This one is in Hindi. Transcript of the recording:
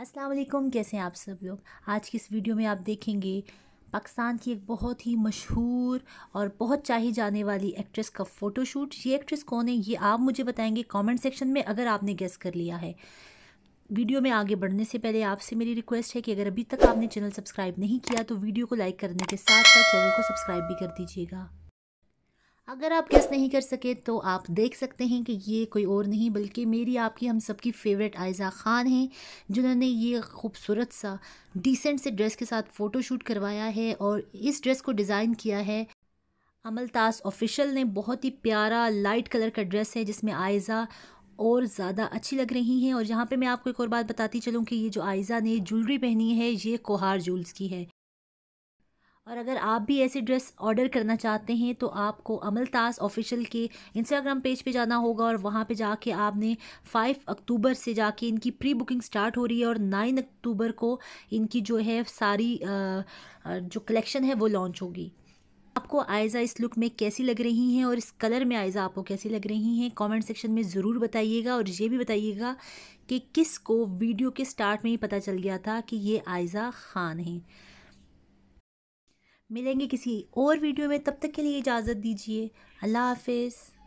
असलम कैसे हैं आप सब लोग आज की इस वीडियो में आप देखेंगे पाकिस्तान की एक बहुत ही मशहूर और बहुत चाही जाने वाली एक्ट्रेस का फ़ोटोशूट ये एक्ट्रेस कौन है ये आप मुझे बताएंगे कमेंट सेक्शन में अगर आपने गेस कर लिया है वीडियो में आगे बढ़ने से पहले आपसे मेरी रिक्वेस्ट है कि अगर अभी तक आपने चैनल सब्सक्राइब नहीं किया तो वीडियो को लाइक करने के साथ साथ चैनल को सब्सक्राइब भी कर दीजिएगा अगर आप गेस नहीं कर सके तो आप देख सकते हैं कि ये कोई और नहीं बल्कि मेरी आपकी हम सबकी फेवरेट आयज़ा ख़ान हैं जिन्होंने ये खूबसूरत सा डिसेंट से ड्रेस के साथ फ़ोटोशूट करवाया है और इस ड्रेस को डिज़ाइन किया है अमलतास ऑफिशियल ने बहुत ही प्यारा लाइट कलर का ड्रेस है जिसमें आयज़ा और ज़्यादा अच्छी लग रही हैं और यहाँ पे मैं आपको एक और बात बताती चलूँ कि ये जो आयज़ा ने ज्वेलरी पहनी है ये कोहार जूल्स की है और अगर आप भी ऐसी ड्रेस ऑर्डर करना चाहते हैं तो आपको अमल ऑफिशियल के इंस्टाग्राम पेज पे जाना होगा और वहाँ पे जाके आपने 5 अक्टूबर से जाके इनकी प्री बुकिंग स्टार्ट हो रही है और 9 अक्टूबर को इनकी जो है सारी जो कलेक्शन है वो लॉन्च होगी आपको आयज़ा इस लुक में कैसी लग रही हैं और इस कलर में आयज़ा आपको कैसी लग रही हैं कमेंट सेक्शन में ज़रूर बताइएगा और ये भी बताइएगा कि किस को वीडियो के स्टार्ट में ही पता चल गया था कि ये आयज़ा ख़ान हैं मिलेंगे किसी और वीडियो में तब तक के लिए इजाज़त दीजिए अल्लाह हाफिज़